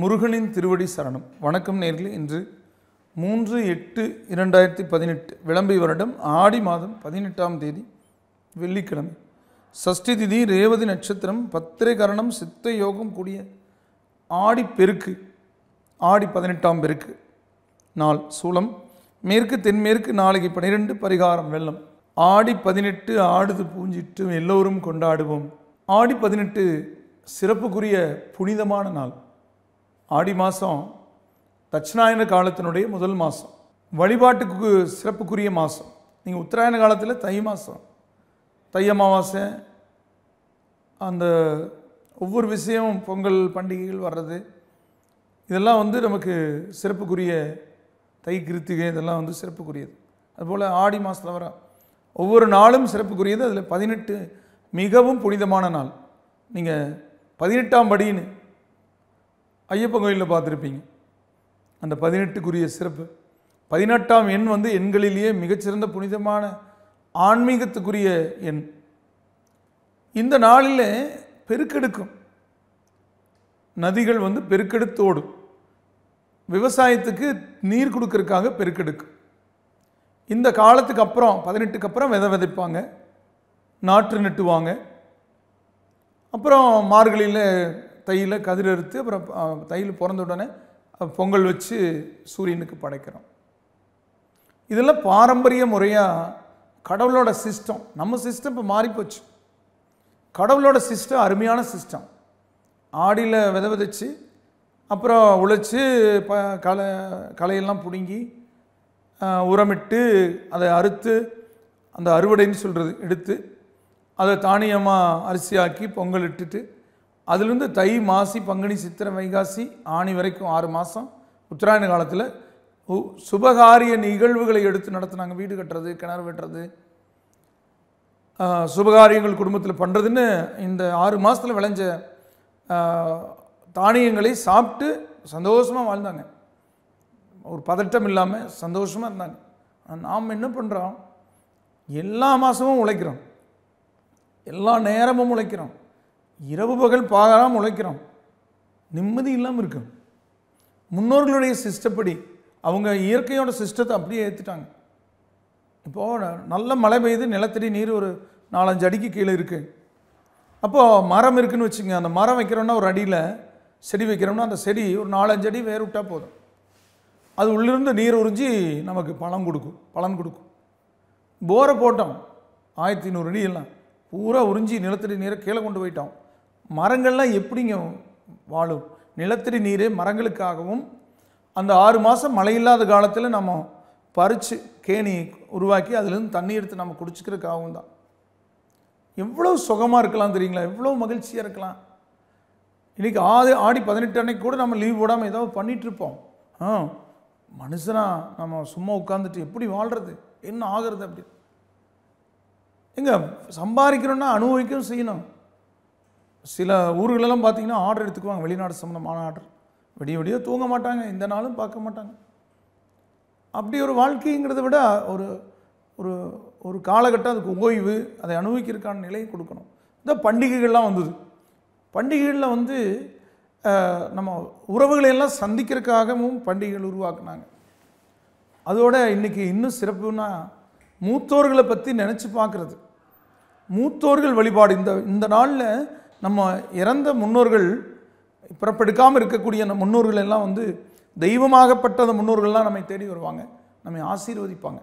முருகனின் திருவடி சரணம் வணக்கம் நேர்களே இன்று மூன்று எட்டு இரண்டாயிரத்தி பதினெட்டு விளம்பி வருடம் ஆடி மாதம் பதினெட்டாம் தேதி வெள்ளிக்கிழமை சஷ்டி திதி ரேவதி நட்சத்திரம் பத்திரை கரணம் சித்த யோகம் கூடிய ஆடி பெருக்கு ஆடி பதினெட்டாம் பெருக்கு நாள் சூளம் மேற்கு தென்மேற்கு நாளைக்கு பனிரெண்டு பரிகாரம் வெள்ளம் ஆடி பதினெட்டு ஆடுது பூஞ்சிட்டு எல்லோரும் கொண்டாடுவோம் ஆடி பதினெட்டு சிறப்புக்குரிய புனிதமான நாள் ஆடி மாதம் தட்சிணாயன காலத்தினுடைய முதல் மாதம் வழிபாட்டுக்கு சிறப்புக்குரிய மாதம் நீங்கள் உத்தராயண காலத்தில் தை மாதம் தை அமாவாசை அந்த ஒவ்வொரு விஷயமும் பொங்கல் பண்டிகைகள் வர்றது இதெல்லாம் வந்து நமக்கு சிறப்புக்குரிய தை கிருத்திகை இதெல்லாம் வந்து சிறப்புக்குரியது அதுபோல் ஆடி மாதத்தில் வர ஒவ்வொரு நாளும் சிறப்புக்குரியது அதில் பதினெட்டு மிகவும் புனிதமான நாள் நீங்கள் பதினெட்டாம் படின்னு ஐயப்பன் கோயிலில் பார்த்துருப்பீங்க அந்த பதினெட்டுக்குரிய சிறப்பு பதினெட்டாம் எண் வந்து எண்களிலேயே மிகச்சிறந்த புனிதமான ஆன்மீகத்துக்குரிய எண் இந்த நாளில் பெருக்கெடுக்கும் நதிகள் வந்து பெருக்கெடுத்தோடும் விவசாயத்துக்கு நீர் கொடுக்கறதுக்காக பெருக்கெடுக்கும் இந்த காலத்துக்கு அப்புறம் பதினெட்டுக்கு அப்புறம் விதை விதைப்பாங்க நாற்று நட்டுவாங்க அப்புறம் மார்கழியில் தையில் கதிர் அறுத்து அப்புறம் தையில் பிறந்த உடனே பொங்கல் வச்சு சூரியனுக்கு படைக்கிறோம் இதெல்லாம் பாரம்பரிய முறையாக கடவுளோட சிஸ்டம் நம்ம சிஸ்டம் இப்போ மாறிப்போச்சு கடவுளோட சிஸ்டம் அருமையான சிஸ்டம் ஆடியில் வித விதைச்சி அப்புறம் உழைச்சி ப களை களையெல்லாம் பிடுங்கி உரமிட்டு அதை அறுத்து அந்த அறுவடைன்னு சொல்கிறது எடுத்து அதை தானியமாக அரிசியாக்கி பொங்கல் இட்டுட்டு அதுலேருந்து தை மாசி பங்குனி சித்திரை வைகாசி ஆணி வரைக்கும் ஆறு மாதம் உத்தராயண காலத்தில் சுபகாரிய நிகழ்வுகளை எடுத்து நடத்துனாங்க வீடு கட்டுறது கிணறு வெட்டுறது சுபகாரியங்கள் குடும்பத்தில் பண்ணுறதுன்னு இந்த ஆறு மாதத்தில் விளைஞ்ச தானியங்களை சாப்பிட்டு சந்தோஷமாக வாழ்ந்தாங்க ஒரு பதட்டம் இல்லாமல் சந்தோஷமாக இருந்தாங்க நாம் என்ன பண்ணுறோம் எல்லா மாதமும் உழைக்கிறோம் எல்லா நேரமும் உழைக்கிறோம் இரவு பகல் பாகாமல் உழைக்கிறோம் நிம்மதி இல்லாமல் இருக்கு முன்னோர்களுடைய சிஸ்டப்படி அவங்க இயற்கையோட சிஸ்டத்தை அப்படியே ஏற்றுட்டாங்க இப்போது நல்ல மழை பெய்யுது நிலத்தடி நீர் ஒரு நாலஞ்சு அடிக்கு கீழே இருக்குது அப்போது மரம் இருக்குதுன்னு வச்சுங்க அந்த மரம் வைக்கிறோன்னா ஒரு அடியில் செடி வைக்கிறோம்னா அந்த செடி ஒரு நாலஞ்சு அடி வேறு விட்டால் போதும் அது உள்ளிருந்து நீர் உறிஞ்சி நமக்கு பழம் கொடுக்கும் பலன் கொடுக்கும் போரை போட்டோம் ஆயிரத்தி நூறு அடி எல்லாம் பூரா உறிஞ்சி நிலத்தடி நீரை கீழே கொண்டு போயிட்டோம் மரங்கள்லாம் எப்படிங்க வாழும் நிலத்தடி நீர் மரங்களுக்காகவும் அந்த ஆறு மாதம் மழை இல்லாத காலத்தில் நம்ம பறித்து கேணி உருவாக்கி அதுலேருந்து தண்ணி எடுத்து நம்ம குடிச்சிக்கிறதுக்காகவும் தான் எவ்வளோ சுகமாக இருக்கலாம் தெரியுங்களா எவ்வளோ மகிழ்ச்சியாக இருக்கலாம் இன்றைக்கி ஆடி ஆடி பதினெட்டு அன்னைக்கு கூட நம்ம லீவ் போடாமல் ஏதாவது பண்ணிகிட்ருப்போம் ஆ மனுஷனாக நம்ம சும்மா உட்காந்துட்டு எப்படி வாழ்கிறது என்ன ஆகிறது அப்படி எங்கே சம்பாதிக்கணும்னா அனுபவிக்கவும் செய்யணும் சில ஊர்களெல்லாம் பார்த்திங்கன்னா ஆர்டர் எடுத்துக்குவாங்க வெளிநாடு சம்மந்தமான ஆர்டர் விடிய விடிய தூங்க மாட்டாங்க இந்த நாளும் பார்க்க மாட்டாங்க அப்படி ஒரு வாழ்க்கைங்கிறத விட ஒரு ஒரு ஒரு காலகட்டம் அதுக்கு ஓய்வு அதை அனுபவிக்கிறதுக்கான நிலையை கொடுக்கணும் இந்த பண்டிகைகள்லாம் வந்தது பண்டிகைகளில் வந்து நம்ம உறவுகளையெல்லாம் சந்திக்கிறதுக்காகவும் பண்டிகைகள் உருவாக்குனாங்க அதோட இன்றைக்கி இன்னும் சிறப்புனா மூத்தோர்களை பற்றி நினச்சி பார்க்குறது மூத்தோர்கள் வழிபாடு இந்த இந்த நாளில் நம்ம இறந்த முன்னோர்கள் புறப்படுக்காமல் இருக்கக்கூடிய அந்த முன்னோர்கள் எல்லாம் வந்து தெய்வமாகப்பட்ட அந்த முன்னோர்கள்லாம் நம்மை தேடி வருவாங்க நம்மை ஆசீர்வதிப்பாங்க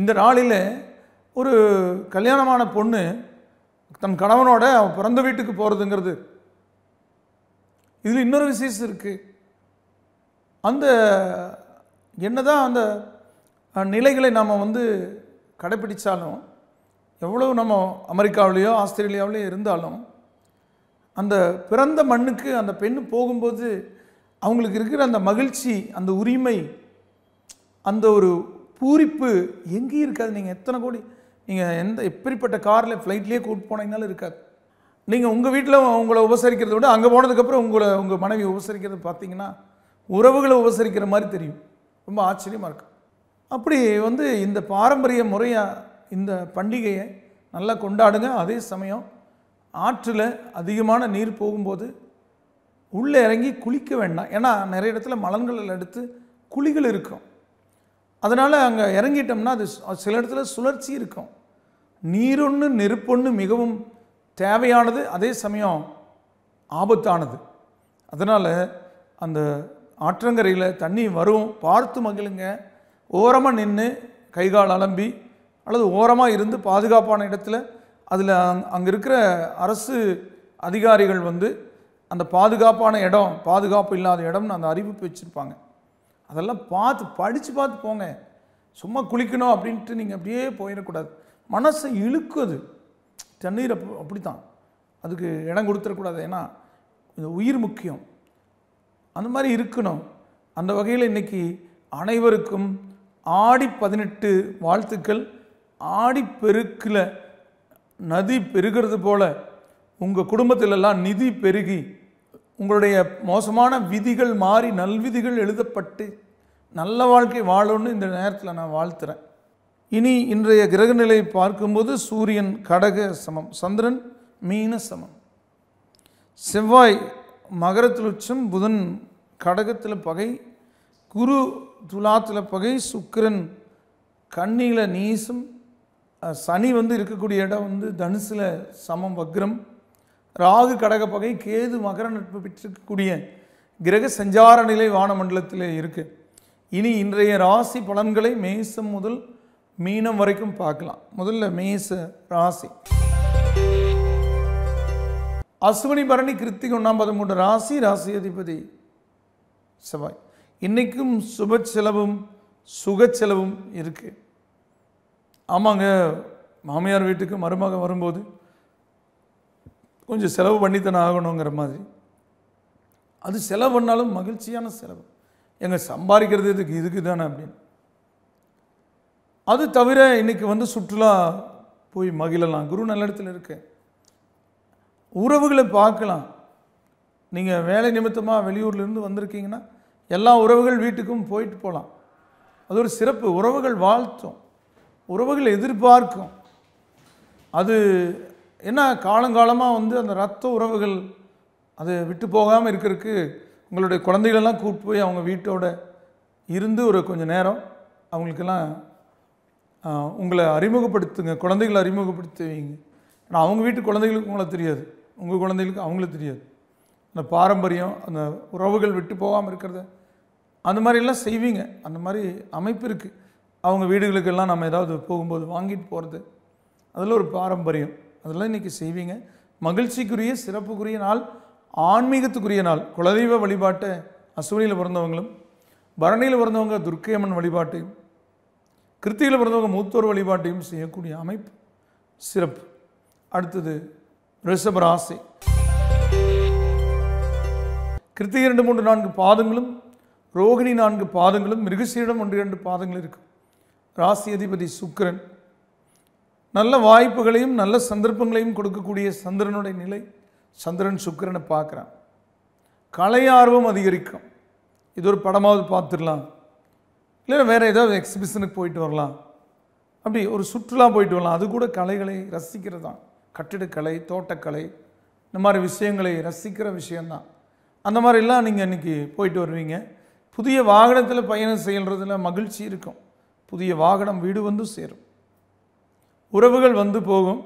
இந்த நாளில் ஒரு கல்யாணமான பொண்ணு தன் கணவனோட அவன் பிறந்த வீட்டுக்கு போகிறதுங்கிறது இதில் இன்னொரு விசேஷம் இருக்குது அந்த என்ன அந்த நிலைகளை நாம் வந்து கடைப்பிடித்தாலும் எவ்வளோ நம்ம அமெரிக்காவிலேயோ ஆஸ்திரேலியாவிலேயோ இருந்தாலும் அந்த பிறந்த மண்ணுக்கு அந்த பெண் போகும்போது அவங்களுக்கு இருக்கிற அந்த மகிழ்ச்சி அந்த உரிமை அந்த ஒரு பூரிப்பு எங்கேயும் இருக்காது நீங்கள் எத்தனை கோடி நீங்கள் எந்த எப்படிப்பட்ட காரில் ஃப்ளைட்லேயே கூப்பிட்டு போனீங்கனாலும் இருக்காது நீங்கள் உங்கள் வீட்டில் உங்களை உபசரிக்கிறத விட அங்கே போனதுக்கப்புறம் உங்களை உங்கள் மனைவி உபசரிக்கிறது பார்த்தீங்கன்னா உறவுகளை உபசரிக்கிற மாதிரி தெரியும் ரொம்ப ஆச்சரியமாக இருக்கும் அப்படி வந்து இந்த பாரம்பரிய முறையாக இந்த பண்டிகையை நல்லா கொண்டாடுங்க அதே சமயம் ஆற்றில் அதிகமான நீர் போகும்போது உள்ளே இறங்கி குளிக்க வேண்டாம் ஏன்னா நிறைய இடத்துல மலன்களில் எடுத்து குழிகள் இருக்கும் அதனால் அங்கே இறங்கிட்டோம்னா அது சில இடத்துல சுழற்சி இருக்கும் நீரொன்று நெருப்பொன்று மிகவும் தேவையானது அதே சமயம் ஆபத்தானது அதனால் அந்த ஆற்றங்கரையில் தண்ணி வரும் பார்த்து மகிழுங்க ஓரமாக நின்று கைகால் அலம்பி அல்லது ஓரமாக இருந்து பாதுகாப்பான இடத்துல அதில் அங் அங்கே இருக்கிற அரசு அதிகாரிகள் வந்து அந்த பாதுகாப்பான இடம் பாதுகாப்பு இல்லாத இடம்னு அந்த அறிவிப்பு வச்சுருப்பாங்க அதெல்லாம் பார்த்து படித்து பார்த்து போங்க சும்மா குளிக்கணும் அப்படின்ட்டு நீங்கள் அப்படியே போயிடக்கூடாது மனசை அது தண்ணீர் அப் அப்படி தான் அதுக்கு இடம் கொடுத்துடக்கூடாது ஏன்னா இந்த உயிர் முக்கியம் அந்த மாதிரி இருக்கணும் அந்த வகையில் இன்றைக்கி அனைவருக்கும் ஆடி பதினெட்டு வாழ்த்துக்கள் ஆடிப்பெருக்கில் நதி பெருகிறது போல உங்கள் குடும்பத்திலெல்லாம் நிதி பெருகி உங்களுடைய மோசமான விதிகள் மாறி நல்விதிகள் எழுதப்பட்டு நல்ல வாழ்க்கை வாழும்னு இந்த நேரத்தில் நான் வாழ்த்துறேன் இனி இன்றைய கிரகநிலை பார்க்கும்போது சூரியன் கடக சமம் சந்திரன் மீன சமம் செவ்வாய் மகரத்தில் உச்சம் புதன் கடகத்தில் பகை குரு துலாத்தில் பகை சுக்கிரன் கண்ணியில் நீசம் சனி வந்து இருக்கக்கூடிய இடம் வந்து தனுசில் சமம் வக்ரம் ராகு கடகப்பகை கேது மகர நட்பு பெற்றிருக்கக்கூடிய கிரக சஞ்சார நிலை வானமண்டலத்தில் இருக்குது இனி இன்றைய ராசி பலன்களை மேசம் முதல் மீனம் வரைக்கும் பார்க்கலாம் முதல்ல மேச ராசி அஸ்வினி பரணி கிருத்திக ஒன்றாம் பதிமூன்று ராசி ராசி அதிபதி செவ்வாய் இன்றைக்கும் சுப செலவும் சுக செலவும் இருக்குது ஆமாங்க மாமியார் வீட்டுக்கு மருமக வரும்போது கொஞ்சம் செலவு பண்ணித்தானே ஆகணுங்கிற மாதிரி அது செலவு பண்ணாலும் மகிழ்ச்சியான செலவு எங்கள் சம்பாதிக்கிறது இதுக்கு இதுக்கு தானே அப்படின்னு அது தவிர இன்றைக்கி வந்து சுற்றுலா போய் மகிழலாம் குரு நல்ல இடத்துல இருக்கு உறவுகளை பார்க்கலாம் நீங்கள் வேலை நிமித்தமாக வெளியூர்லேருந்து வந்திருக்கீங்கன்னா எல்லா உறவுகள் வீட்டுக்கும் போயிட்டு போகலாம் அது ஒரு சிறப்பு உறவுகள் வாழ்த்தும் உறவுகள் எதிர்பார்க்கும் அது என்ன காலங்காலமாக வந்து அந்த ரத்த உறவுகள் அது விட்டு போகாமல் இருக்கிறதுக்கு உங்களுடைய குழந்தைகளெல்லாம் கூப்பிட்டு போய் அவங்க வீட்டோட இருந்து ஒரு கொஞ்சம் நேரம் அவங்களுக்கெல்லாம் உங்களை அறிமுகப்படுத்துங்க குழந்தைகளை அறிமுகப்படுத்துவீங்க ஆனால் அவங்க வீட்டு குழந்தைகளுக்கு உங்களை தெரியாது உங்கள் குழந்தைகளுக்கு அவங்களுக்கு தெரியாது அந்த பாரம்பரியம் அந்த உறவுகள் விட்டு போகாமல் இருக்கிறத அந்த மாதிரிலாம் செய்வீங்க அந்த மாதிரி அமைப்பு இருக்குது அவங்க வீடுகளுக்கெல்லாம் நம்ம ஏதாவது போகும்போது வாங்கிட்டு போகிறது அதில் ஒரு பாரம்பரியம் அதெல்லாம் இன்றைக்கி செய்வீங்க மகிழ்ச்சிக்குரிய சிறப்புக்குரிய நாள் ஆன்மீகத்துக்குரிய நாள் குலதெய்வ வழிபாட்டை அசுவனியில் பிறந்தவங்களும் பரணியில் பிறந்தவங்க துர்க்கையம்மன் வழிபாட்டையும் கிருத்தியில் பிறந்தவங்க மூத்தோர் வழிபாட்டையும் செய்யக்கூடிய அமைப்பு சிறப்பு அடுத்தது ரிஷபராசி கிருத்திகை இரண்டு மூன்று நான்கு பாதங்களும் ரோகிணி நான்கு பாதங்களும் மிருகசீரிடம் ஒன்று இரண்டு பாதங்கள் இருக்கும் ராசி அதிபதி சுக்கரன் நல்ல வாய்ப்புகளையும் நல்ல சந்தர்ப்பங்களையும் கொடுக்கக்கூடிய சந்திரனுடைய நிலை சந்திரன் சுக்கரனை பார்க்குறான் கலை ஆர்வம் அதிகரிக்கும் இது ஒரு படமாவது பார்த்துடலாம் இல்லை வேறு ஏதாவது எக்ஸிபிஷனுக்கு போயிட்டு வரலாம் அப்படி ஒரு சுற்றுலா போயிட்டு வரலாம் அது கூட கலைகளை ரசிக்கிறது தான் கட்டிடக்கலை தோட்டக்கலை இந்த மாதிரி விஷயங்களை ரசிக்கிற விஷயந்தான் அந்த மாதிரிலாம் நீங்கள் இன்றைக்கி போயிட்டு வருவீங்க புதிய வாகனத்தில் பயணம் செய்கிறதுல மகிழ்ச்சி இருக்கும் புதிய வாகனம் வீடு வந்து சேரும் உறவுகள் வந்து போகும்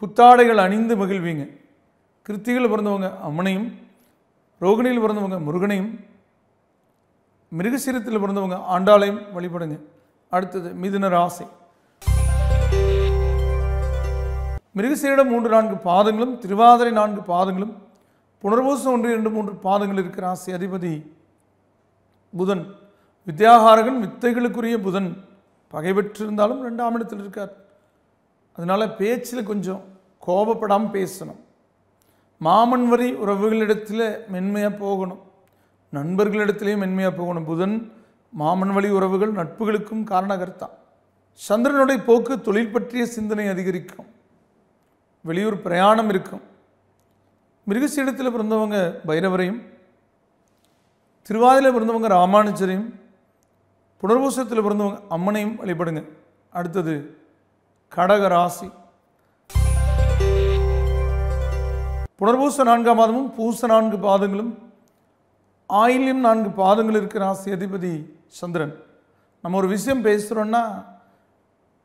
புத்தாடைகள் அணிந்து மகிழ்வீங்க கிருத்திகள் பிறந்தவங்க அம்மனையும் ரோகிணியில் பிறந்தவங்க முருகனையும் மிருகசீரத்தில் பிறந்தவங்க ஆண்டாளையும் வழிபடுங்க அடுத்தது மிதுன ராசி மிருகசீரிடம் மூன்று நான்கு பாதங்களும் திருவாதிரை நான்கு பாதங்களும் புனர்பூசம் ஒன்று இரண்டு மூன்று பாதங்கள் இருக்கிற ராசி அதிபதி புதன் வித்யாகாரகன் வித்தைகளுக்குரிய புதன் பகை பெற்றிருந்தாலும் ரெண்டாம் இடத்தில் இருக்கார் அதனால் பேச்சில் கொஞ்சம் கோபப்படாமல் பேசணும் மாமன் வரி உறவுகளிடத்தில் மென்மையாக போகணும் நண்பர்களிடத்துலேயும் மென்மையாக போகணும் புதன் மாமன் வழி உறவுகள் நட்புகளுக்கும் காரணகர்த்தான் சந்திரனுடைய போக்கு தொழில் பற்றிய சிந்தனை அதிகரிக்கும் வெளியூர் பிரயாணம் இருக்கும் மிருகசீடத்தில் பிறந்தவங்க பைரவரையும் திருவாதியில் பிறந்தவங்க ராமானுஜரையும் புனர்பூசத்தில் பிறந்தவங்க அம்மனையும் வழிபடுங்க அடுத்தது கடக ராசி புனர்பூச நான்காம் மாதமும் பூச நான்கு பாதங்களும் ஆயிலும் நான்கு பாதங்கள் இருக்கிற ராசி அதிபதி சந்திரன் நம்ம ஒரு விஷயம் பேசுகிறோன்னா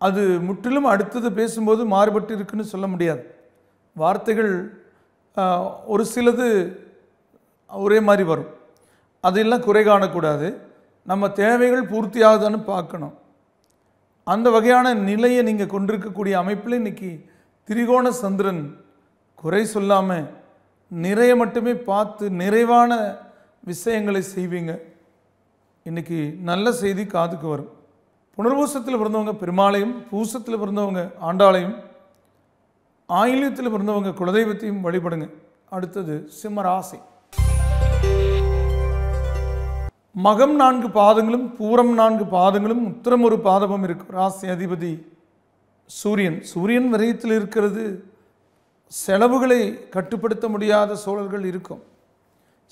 அது முற்றிலும் அடுத்தது பேசும்போது மாறுபட்டு இருக்குன்னு சொல்ல முடியாது வார்த்தைகள் ஒரு சிலது ஒரே மாதிரி வரும் அதெல்லாம் குறை காணக்கூடாது நம்ம தேவைகள் பூர்த்தியாகுதுன்னு பார்க்கணும் அந்த வகையான நிலையை நீங்கள் கொண்டிருக்கக்கூடிய அமைப்பில் இன்றைக்கி திரிகோண சந்திரன் குறை சொல்லாமல் நிறைய மட்டுமே பார்த்து நிறைவான விஷயங்களை செய்வீங்க இன்றைக்கி நல்ல செய்தி காதுக்கு வரும் புனர்பூசத்தில் பிறந்தவங்க பெருமாளையும் பூசத்தில் பிறந்தவங்க ஆண்டாளையும் ஆயுள்யத்தில் பிறந்தவங்க குலதெய்வத்தையும் வழிபடுங்க அடுத்தது சிம்மராசி மகம் நான்கு பாதங்களும் பூரம் நான்கு பாதங்களும் உத்தரம் ஒரு பாதமும் இருக்கும் ராசி அதிபதி சூரியன் சூரியன் விரயத்தில் இருக்கிறது செலவுகளை கட்டுப்படுத்த முடியாத சூழல்கள் இருக்கும்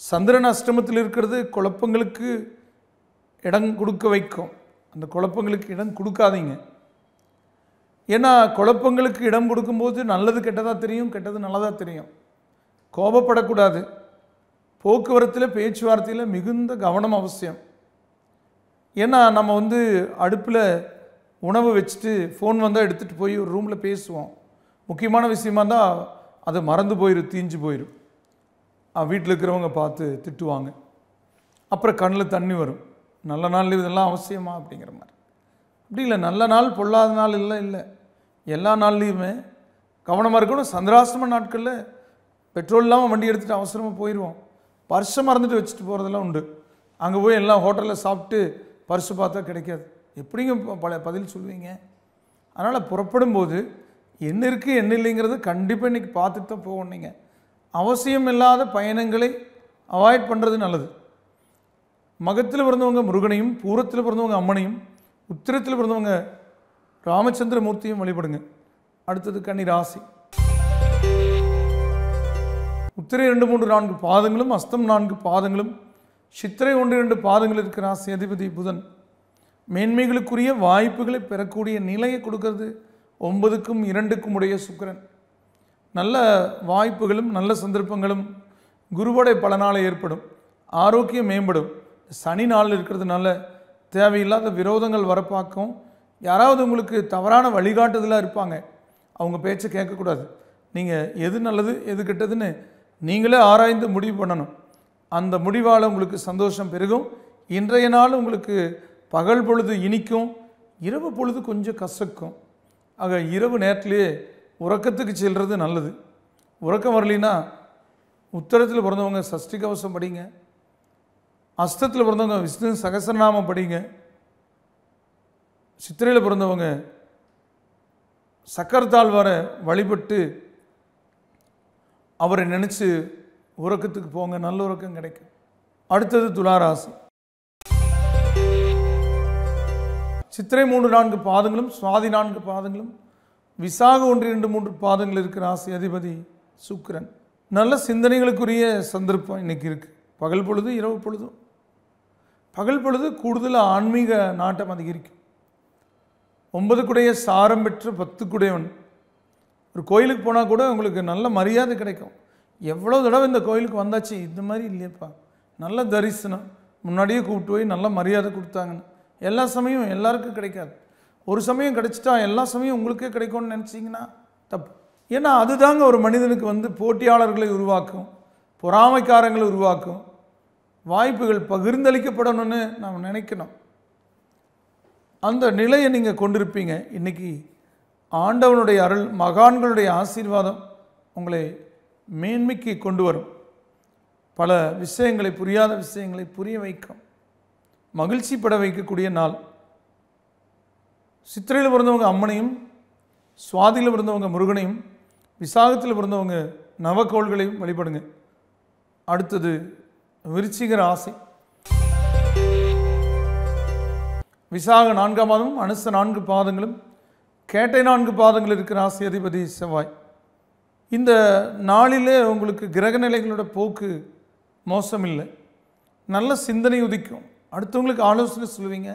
சந்திரன் அஷ்டமத்தில் இருக்கிறது குழப்பங்களுக்கு இடம் கொடுக்க வைக்கும் அந்த குழப்பங்களுக்கு இடம் கொடுக்காதீங்க ஏன்னா குழப்பங்களுக்கு இடம் கொடுக்கும்போது நல்லது கெட்டதாக தெரியும் கெட்டது நல்லதாக தெரியும் கோபப்படக்கூடாது போக்குவரத்தில் பேச்சுவார்த்தையில் மிகுந்த கவனம் அவசியம் ஏன்னா நம்ம வந்து அடுப்பில் உணவு வச்சுட்டு ஃபோன் வந்தால் எடுத்துகிட்டு போய் ஒரு ரூமில் பேசுவோம் முக்கியமான விஷயமா தான் அது மறந்து போயிடும் தீஞ்சு போயிடும் வீட்டில் இருக்கிறவங்க பார்த்து திட்டுவாங்க அப்புறம் கண்ணில் தண்ணி வரும் நல்ல நாள் இதெல்லாம் அவசியமா அப்படிங்கிற மாதிரி அப்படி இல்லை நல்ல நாள் பொல்லாத நாள் இல்லை இல்லை எல்லா நாள்லேயுமே கவனமாக இருக்கணும் சந்திராசிரம நாட்களில் பெட்ரோல் இல்லாமல் வண்டி எடுத்துகிட்டு அவசரமாக போயிடுவோம் பர்ஸை மறந்துட்டு வச்சுட்டு போகிறதெல்லாம் உண்டு அங்கே போய் எல்லாம் ஹோட்டலில் சாப்பிட்டு பர்ஸு பார்த்தா கிடைக்காது எப்படிங்க பல பதில் சொல்லுவீங்க அதனால் புறப்படும் போது என்ன இருக்குது என்ன இல்லைங்கிறது கண்டிப்பாக இன்றைக்கி பார்த்துட்டு தான் போகணும் நீங்கள் அவசியம் இல்லாத பயணங்களை அவாய்ட் பண்ணுறது நல்லது மகத்தில் பிறந்தவங்க முருகனையும் பூரத்தில் பிறந்தவங்க அம்மனையும் உத்திரத்தில் பிறந்தவங்க ராமச்சந்திரமூர்த்தியும் வழிபடுங்க அடுத்தது கன்னி ராசி உத்திரை ரெண்டு மூன்று நான்கு பாதங்களும் அஸ்தம் நான்கு பாதங்களும் சித்திரை ஒன்று இரண்டு பாதங்கள் இருக்கிறார் சேதுபதி புதன் மேன்மைகளுக்குரிய வாய்ப்புகளை பெறக்கூடிய நிலையை கொடுக்கறது ஒன்பதுக்கும் இரண்டுக்கும் உடைய சுக்கரன் நல்ல வாய்ப்புகளும் நல்ல சந்தர்ப்பங்களும் பல நாளை ஏற்படும் ஆரோக்கியம் மேம்படும் சனி நாள் இருக்கிறதுனால தேவையில்லாத விரோதங்கள் வரப்பாக்கும் யாராவது உங்களுக்கு தவறான வழிகாட்டுதலாக இருப்பாங்க அவங்க பேச்சை கேட்கக்கூடாது நீங்கள் எது நல்லது எது கெட்டதுன்னு நீங்களே ஆராய்ந்து முடிவு பண்ணணும் அந்த முடிவால் உங்களுக்கு சந்தோஷம் பெருகும் இன்றைய நாள் உங்களுக்கு பகல் பொழுது இனிக்கும் இரவு பொழுது கொஞ்சம் கசக்கும் ஆக இரவு நேரத்துலேயே உறக்கத்துக்கு செல்வது நல்லது உறக்கம் வரலினா உத்தரத்தில் பிறந்தவங்க சஷ்டி கவசம் படிங்க அஸ்தத்தில் பிறந்தவங்க விஷ்ணு சகசரநாமம் படிங்க சித்திரையில் பிறந்தவங்க வர வழிபட்டு அவரை நினச்சி உறக்கத்துக்கு போங்க நல்ல உறக்கம் கிடைக்கும் அடுத்தது துளாராசி சித்திரை மூன்று நான்கு பாதங்களும் சுவாதி நான்கு பாதங்களும் விசாக ஒன்று இரண்டு மூன்று பாதங்கள் இருக்கிற ராசி அதிபதி சுக்கரன் நல்ல சிந்தனைகளுக்குரிய சந்தர்ப்பம் இன்னைக்கு இருக்குது பகல் பொழுது இரவு பொழுதும் பகல் பொழுது கூடுதலாக ஆன்மீக நாட்டம் அதிகரிக்கும் ஒன்பது குடைய சாரம் பெற்ற குடையவன் ஒரு கோயிலுக்கு போனால் கூட உங்களுக்கு நல்ல மரியாதை கிடைக்கும் எவ்வளோ தடவை இந்த கோயிலுக்கு வந்தாச்சு இந்த மாதிரி இல்லையப்பா நல்ல தரிசனம் முன்னாடியே கூப்பிட்டு போய் நல்ல மரியாதை கொடுத்தாங்கன்னு எல்லா சமயம் எல்லாருக்கும் கிடைக்காது ஒரு சமயம் கிடைச்சிட்டா எல்லா சமயம் உங்களுக்கே கிடைக்கும்னு நினச்சிங்கன்னா தப்பு ஏன்னா அதுதாங்க ஒரு மனிதனுக்கு வந்து போட்டியாளர்களை உருவாக்கும் பொறாமைக்காரங்களை உருவாக்கும் வாய்ப்புகள் பகிர்ந்தளிக்கப்படணும்னு நாம் நினைக்கணும் அந்த நிலையை நீங்கள் கொண்டிருப்பீங்க இன்றைக்கி ஆண்டவனுடைய அருள் மகான்களுடைய ஆசீர்வாதம் உங்களை மேன்மைக்கு கொண்டு வரும் பல விஷயங்களை புரியாத விஷயங்களை புரிய வைக்கும் மகிழ்ச்சி பட வைக்கக்கூடிய நாள் சித்திரையில் பிறந்தவங்க அம்மனையும் சுவாதியில் பிறந்தவங்க முருகனையும் விசாகத்தில் பிறந்தவங்க நவக்கோள்களையும் வழிபடுங்க அடுத்தது விருச்சிகர ஆசை விசாக நான்காம் மாதமும் அனுச நான்கு பாதங்களும் கேட்டை நான்கு பாதங்கள் இருக்கிற ராசியதிபதி செவ்வாய் இந்த நாளிலே உங்களுக்கு கிரகநிலைகளோட போக்கு மோசம் இல்லை நல்ல சிந்தனை உதிக்கும் அடுத்தவங்களுக்கு ஆலோசனை சொல்லுவீங்க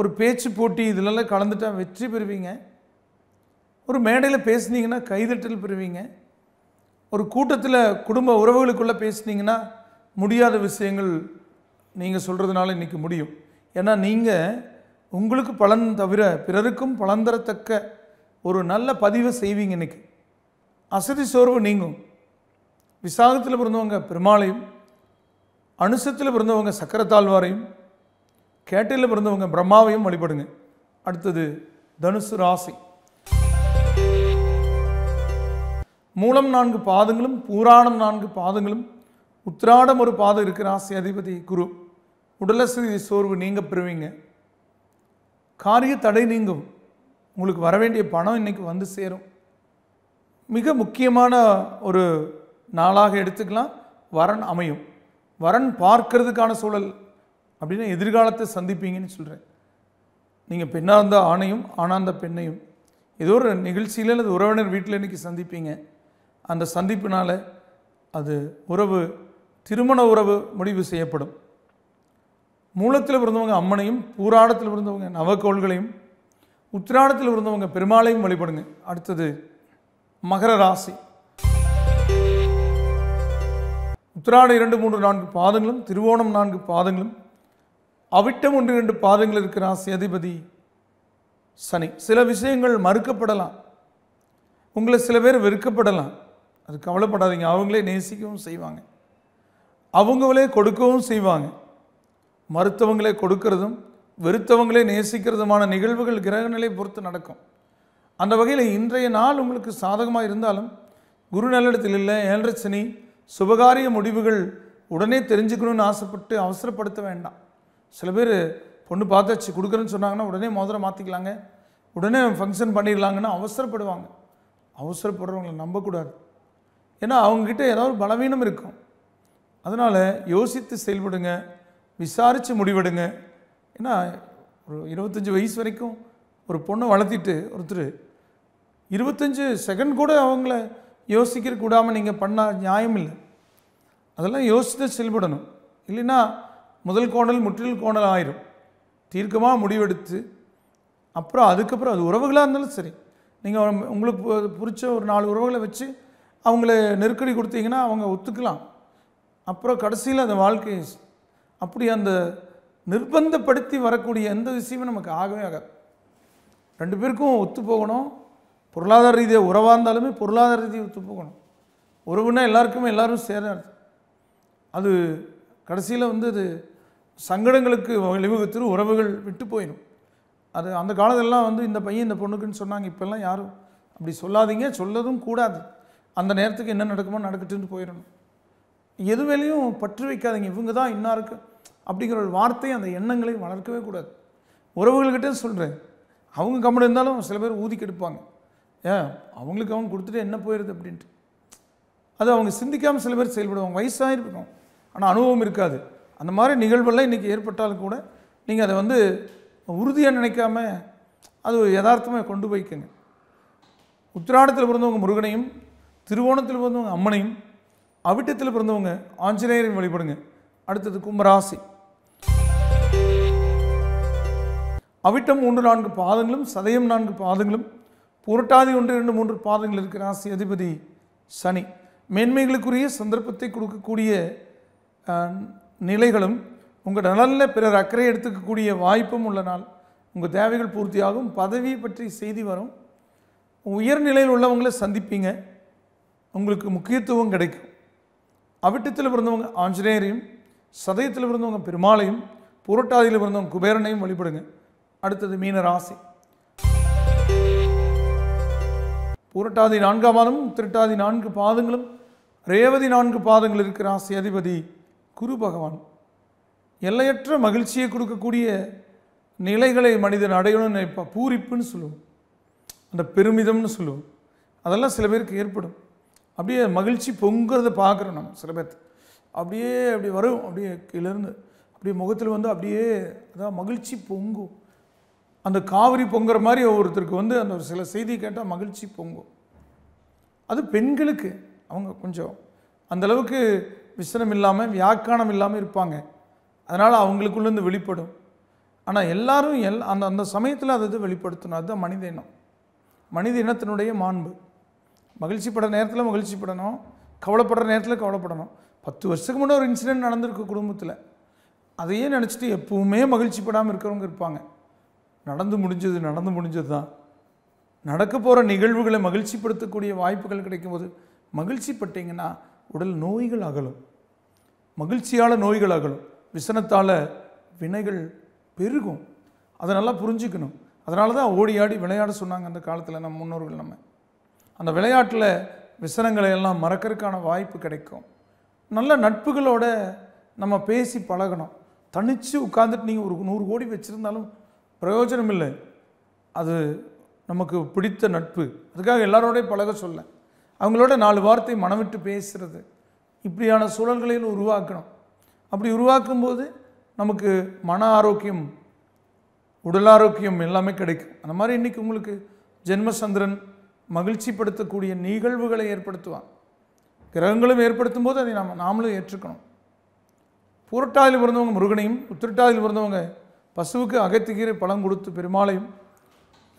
ஒரு பேச்சு போட்டி இதிலெல்லாம் கலந்துட்டால் வெற்றி பெறுவீங்க ஒரு மேடையில் பேசுனீங்கன்னா கைதட்டல் பெறுவீங்க ஒரு கூட்டத்தில் குடும்ப உறவுகளுக்குள்ளே பேசுனீங்கன்னா முடியாத விஷயங்கள் நீங்கள் சொல்கிறதுனால இன்றைக்கி முடியும் ஏன்னா நீங்கள் உங்களுக்கு பலன் தவிர பிறருக்கும் பலன் தரத்தக்க ஒரு நல்ல பதிவை செய்வீங்க இன்றைக்கி அசதி சோர்வு நீங்கும் விசாகத்தில் பிறந்தவங்க பெருமாளையும் அனுசத்தில் பிறந்தவங்க சக்கரத்தாழ்வாரையும் கேட்டையில் பிறந்தவங்க பிரம்மாவையும் வழிபடுங்க அடுத்தது தனுசு ராசி மூலம் நான்கு பாதங்களும் பூராணம் நான்கு பாதங்களும் உத்திராடம் ஒரு பாதம் இருக்கிற ராசி அதிபதி குரு உடலசதி சோர்வு நீங்கள் பெறுவீங்க காரிய தடை நீங்கும் உங்களுக்கு வர வேண்டிய பணம் இன்றைக்கி வந்து சேரும் மிக முக்கியமான ஒரு நாளாக எடுத்துக்கலாம் வரன் அமையும் வரன் பார்க்கறதுக்கான சூழல் அப்படின்னு எதிர்காலத்தை சந்திப்பீங்கன்னு சொல்கிறேன் நீங்கள் பெண்ணாக இருந்த ஆணையும் ஆணாக பெண்ணையும் ஏதோ ஒரு நிகழ்ச்சியில் அல்லது உறவினர் வீட்டில் இன்றைக்கி சந்திப்பீங்க அந்த சந்திப்பினால் அது உறவு திருமண உறவு முடிவு செய்யப்படும் மூலத்தில் பிறந்தவங்க அம்மனையும் பூராடத்தில் பிறந்தவங்க நவக்கோள்களையும் உத்திராடத்தில் பிறந்தவங்க பெருமாளையும் வழிபடுங்க அடுத்தது மகர ராசி உத்திராட இரண்டு மூன்று நான்கு பாதங்களும் திருவோணம் நான்கு பாதங்களும் அவிட்டம் ஒன்று இரண்டு பாதங்கள் இருக்கிற ராசி அதிபதி சனி சில விஷயங்கள் மறுக்கப்படலாம் உங்களை சில பேர் வெறுக்கப்படலாம் அது கவலைப்படாதீங்க அவங்களே நேசிக்கவும் செய்வாங்க அவங்களே கொடுக்கவும் செய்வாங்க மருத்துவங்களே கொடுக்கிறதும் வெறுத்தவங்களே நேசிக்கிறதுமான நிகழ்வுகள் கிரகநிலை பொறுத்து நடக்கும் அந்த வகையில் இன்றைய நாள் உங்களுக்கு சாதகமாக இருந்தாலும் குரு நல்லிடத்தில் இல்லை ஏழரை சுபகாரிய முடிவுகள் உடனே தெரிஞ்சுக்கணும்னு ஆசைப்பட்டு அவசரப்படுத்த வேண்டாம் சில பேர் பொண்ணு பார்த்தாச்சு கொடுக்குறேன்னு சொன்னாங்கன்னா உடனே மோதிரம் மாற்றிக்கலாங்க உடனே ஃபங்க்ஷன் பண்ணிடலாங்கன்னு அவசரப்படுவாங்க அவசரப்படுறவங்களை நம்பக்கூடாது ஏன்னா அவங்கக்கிட்ட ஏதாவது பலவீனம் இருக்கும் அதனால் யோசித்து செயல்படுங்க விசாரித்து முடிவெடுங்க ஏன்னா ஒரு இருபத்தஞ்சி வயசு வரைக்கும் ஒரு பொண்ணை வளர்த்திட்டு ஒருத்தர் இருபத்தஞ்சு செகண்ட் கூட அவங்கள யோசிக்கிற கூடாமல் நீங்கள் பண்ணால் நியாயம் இல்லை அதெல்லாம் யோசித்து செயல்படணும் இல்லைன்னா முதல் கோணல் முற்றில் கோணல் ஆயிரும் தீர்க்கமாக முடிவெடுத்து அப்புறம் அதுக்கப்புறம் அது உறவுகளாக இருந்தாலும் சரி நீங்கள் உங்களுக்கு பிடிச்ச ஒரு நாலு உறவுகளை வச்சு அவங்கள நெருக்கடி கொடுத்தீங்கன்னா அவங்க ஒத்துக்கலாம் அப்புறம் கடைசியில் அந்த வாழ்க்கையை அப்படி அந்த நிர்பந்தப்படுத்தி வரக்கூடிய எந்த விஷயமும் நமக்கு ஆகவே ஆகாது ரெண்டு பேருக்கும் ஒத்து போகணும் பொருளாதார ரீதியாக உறவாக இருந்தாலுமே பொருளாதார ரீதியாக ஒத்து போகணும் உறவுனா எல்லாருக்குமே எல்லோரும் சேர அது கடைசியில் வந்து அது சங்கடங்களுக்கு வழிவகுத்து உறவுகள் விட்டு போயிடும் அது அந்த காலத்திலலாம் வந்து இந்த பையன் இந்த பொண்ணுக்குன்னு சொன்னாங்க இப்போல்லாம் யாரும் அப்படி சொல்லாதீங்க சொல்லதும் கூடாது அந்த நேரத்துக்கு என்ன நடக்குமோ நடக்கட்டுன்னு போயிடணும் எது வேலையும் பற்று வைக்காதீங்க இவங்க தான் இன்னாருக்கு அப்படிங்கிற ஒரு வார்த்தை அந்த எண்ணங்களை வளர்க்கவே கூடாது உறவுகள்கிட்டே சொல்கிறேன் அவங்க கம்மல் இருந்தாலும் சில பேர் ஊதி கெடுப்பாங்க ஏன் அவங்களுக்கு அவங்க கொடுத்துட்டு என்ன போயிடுது அப்படின்ட்டு அது அவங்க சிந்திக்காமல் சில பேர் செயல்படுவாங்க வயசாகிருக்கும் ஆனால் அனுபவம் இருக்காது அந்த மாதிரி நிகழ்வெல்லாம் இன்றைக்கி ஏற்பட்டாலும் கூட நீங்கள் அதை வந்து உறுதியாக நினைக்காம அது ஒரு யதார்த்தமாக கொண்டு போய்க்குங்க உத்திராடத்தில் பிறந்தவங்க முருகனையும் திருவோணத்தில் பிறந்தவங்க அம்மனையும் அவிட்டத்தில் பிறந்தவங்க ஆஞ்சநேயரையும் வழிபடுங்க அடுத்தது கும்பராசி அவிட்டம் மூன்று நான்கு பாதங்களும் சதயம் நான்கு பாதங்களும் புரட்டாதி ஒன்று இரண்டு மூன்று பாதங்கள் இருக்கிற ராசி அதிபதி சனி மேன்மைகளுக்குரிய சந்தர்ப்பத்தை கொடுக்கக்கூடிய நிலைகளும் உங்கள் நலனில் பிறர் அக்கறை எடுத்துக்கக்கூடிய வாய்ப்பும் உள்ள நாள் உங்கள் தேவைகள் பூர்த்தியாகும் பதவி பற்றி செய்தி வரும் உயர்நிலையில் உள்ளவங்களை சந்திப்பீங்க உங்களுக்கு முக்கியத்துவம் கிடைக்கும் அவிட்டத்தில் பிறந்தவங்க ஆஞ்சநேயரையும் சதயத்தில் பிறந்தவங்க பெருமாளையும் புரட்டாதியில் பிறந்தவங்க குபேரனையும் வழிபடுங்க அடுத்தது மீன ராசி பூரட்டாதி நான்காம் மாதமும் திருட்டாதி நான்கு பாதங்களும் ரேவதி நான்கு பாதங்கள் இருக்கிற ராசி அதிபதி குரு பகவான் எல்லையற்ற மகிழ்ச்சியை கொடுக்கக்கூடிய நிலைகளை மனிதன் அடையணும்னு நினைப்பா பூரிப்புன்னு சொல்லுவோம் அந்த பெருமிதம்னு சொல்லுவோம் அதெல்லாம் சில பேருக்கு ஏற்படும் அப்படியே மகிழ்ச்சி பொங்குறத பார்க்குறோம் நம்ம சில பேர்த்து அப்படியே அப்படி வரும் அப்படியே கீழேருந்து அப்படியே முகத்தில் வந்து அப்படியே அதான் மகிழ்ச்சி பொங்கும் அந்த காவிரி பொங்குற மாதிரி ஒவ்வொருத்தருக்கு வந்து அந்த ஒரு சில செய்தி கேட்டால் மகிழ்ச்சி பொங்கும் அது பெண்களுக்கு அவங்க கொஞ்சம் அந்தளவுக்கு விசனம் இல்லாமல் வியாக்கானம் இல்லாமல் இருப்பாங்க அதனால் அவங்களுக்குள்ளேருந்து வெளிப்படும் ஆனால் எல்லாரும் எல் அந்த அந்த சமயத்தில் அதை வெளிப்படுத்தணும் அதுதான் மனித இனம் மனித இனத்தினுடைய மாண்பு மகிழ்ச்சிப்பட நேரத்தில் மகிழ்ச்சிப்படணும் கவலைப்படுற நேரத்தில் கவலைப்படணும் பத்து வருஷத்துக்கு முன்னே ஒரு இன்சிடென்ட் நடந்திருக்கு குடும்பத்தில் அதையே நினச்சிட்டு எப்பவுமே மகிழ்ச்சிப்படாமல் இருக்கிறவங்க இருப்பாங்க நடந்து முடிஞ்சது நடந்து முடிஞ்சது தான் நடக்க போகிற நிகழ்வுகளை மகிழ்ச்சிப்படுத்தக்கூடிய வாய்ப்புகள் கிடைக்கும் போது மகிழ்ச்சி பட்டிங்கன்னா உடல் நோய்கள் அகலும் மகிழ்ச்சியால் நோய்கள் அகலும் விசனத்தால் வினைகள் பெருகும் அதை நல்லா புரிஞ்சுக்கணும் அதனால தான் ஓடி ஆடி விளையாட சொன்னாங்க அந்த காலத்தில் நம்ம முன்னோர்கள் நம்ம அந்த விளையாட்டில் விசனங்களை எல்லாம் மறக்கிறதுக்கான வாய்ப்பு கிடைக்கும் நல்ல நட்புகளோட நம்ம பேசி பழகணும் தனித்து உட்காந்துட்டு நீங்கள் ஒரு நூறு கோடி வச்சுருந்தாலும் பிரயோஜனம் இல்லை அது நமக்கு பிடித்த நட்பு அதுக்காக எல்லாரோடையும் பழக சொல்ல அவங்களோட நாலு வார்த்தை மனவிட்டு பேசுகிறது இப்படியான சூழல்களையும் உருவாக்கணும் அப்படி உருவாக்கும்போது நமக்கு மன ஆரோக்கியம் உடல் ஆரோக்கியம் எல்லாமே கிடைக்கும் அந்த மாதிரி இன்றைக்கி உங்களுக்கு ஜென்மசந்திரன் மகிழ்ச்சிப்படுத்தக்கூடிய நிகழ்வுகளை ஏற்படுத்துவான் கிரகங்களும் ஏற்படுத்தும் போது அதை நாம் நாமளும் ஏற்றுக்கணும் பூரட்டாதியில் பிறந்தவங்க முருகனையும் உத்திரட்டாதியில் பிறந்தவங்க பசுவுக்கு அகத்திக்கீரை பழம் கொடுத்து பெருமாளையும்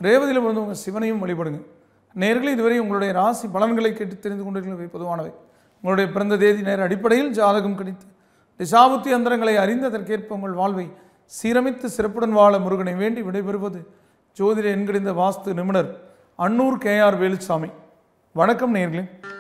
ரேவதியில் பிறந்தவங்க சிவனையும் வழிபடுங்க நேர்களை இதுவரை உங்களுடைய ராசி பலன்களை கேட்டு தெரிந்து கொண்டிருக்கிறவை பொதுவானவை உங்களுடைய பிறந்த தேதி நேர அடிப்படையில் ஜாதகம் கிடைத்து திசாபுத்தி அந்தரங்களை அறிந்து அதற்கேற்ப உங்கள் வாழ்வை சீரமைத்து சிறப்புடன் வாழ முருகனை வேண்டி விடைபெறுவது ஜோதிட என்கிற வாஸ்து நிபுணர் அன்னூர் கேஆர் வேலுசாமி வணக்கம் நேர்களே